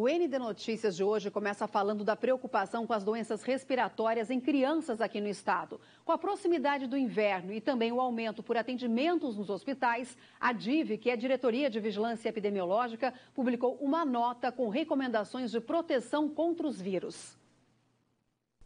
O ND Notícias de hoje começa falando da preocupação com as doenças respiratórias em crianças aqui no estado. Com a proximidade do inverno e também o aumento por atendimentos nos hospitais, a DIV, que é a Diretoria de Vigilância Epidemiológica, publicou uma nota com recomendações de proteção contra os vírus.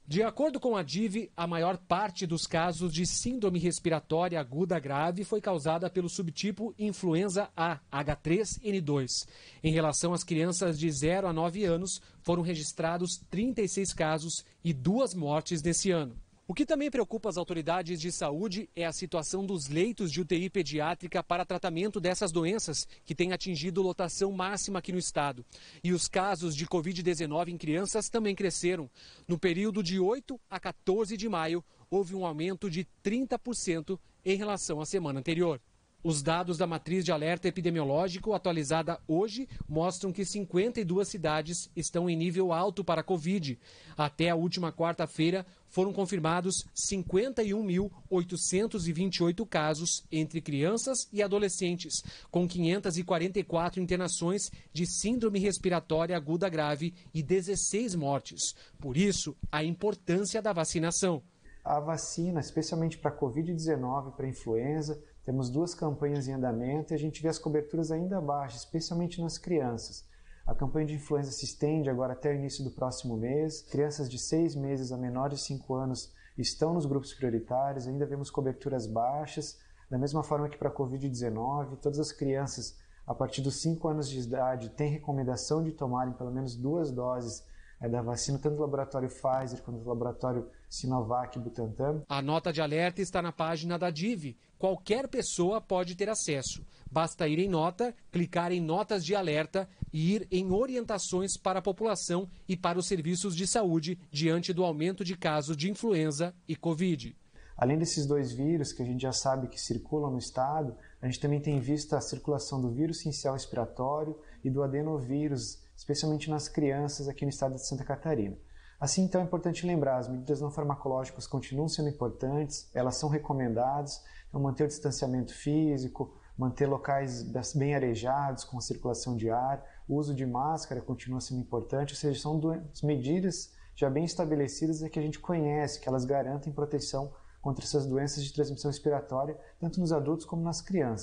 De acordo com a DIV, a maior parte dos casos de síndrome respiratória aguda grave foi causada pelo subtipo influenza A, H3N2. Em relação às crianças de 0 a 9 anos, foram registrados 36 casos e duas mortes nesse ano. O que também preocupa as autoridades de saúde é a situação dos leitos de UTI pediátrica para tratamento dessas doenças, que têm atingido lotação máxima aqui no estado. E os casos de Covid-19 em crianças também cresceram. No período de 8 a 14 de maio, houve um aumento de 30% em relação à semana anterior. Os dados da matriz de alerta epidemiológico atualizada hoje mostram que 52 cidades estão em nível alto para a Covid. Até a última quarta-feira, foram confirmados 51.828 casos entre crianças e adolescentes, com 544 internações de síndrome respiratória aguda grave e 16 mortes. Por isso, a importância da vacinação. A vacina, especialmente para a Covid-19, para a influenza, temos duas campanhas em andamento e a gente vê as coberturas ainda baixas, especialmente nas crianças. A campanha de influenza se estende agora até o início do próximo mês. Crianças de seis meses a menores de cinco anos estão nos grupos prioritários, ainda vemos coberturas baixas. Da mesma forma que para a Covid-19, todas as crianças a partir dos cinco anos de idade têm recomendação de tomarem pelo menos duas doses é da vacina, tanto do laboratório Pfizer quanto do laboratório Sinovac e Butantan. A nota de alerta está na página da DIV. Qualquer pessoa pode ter acesso. Basta ir em nota, clicar em notas de alerta e ir em orientações para a população e para os serviços de saúde diante do aumento de casos de influenza e Covid. Além desses dois vírus que a gente já sabe que circulam no estado, a gente também tem visto a circulação do vírus sincial respiratório e do adenovírus especialmente nas crianças aqui no estado de Santa Catarina. Assim, então, é importante lembrar: as medidas não farmacológicas continuam sendo importantes, elas são recomendadas, então, manter o distanciamento físico, manter locais bem arejados, com circulação de ar, o uso de máscara continua sendo importante, ou seja, são medidas já bem estabelecidas e que a gente conhece, que elas garantem proteção contra essas doenças de transmissão respiratória, tanto nos adultos como nas crianças.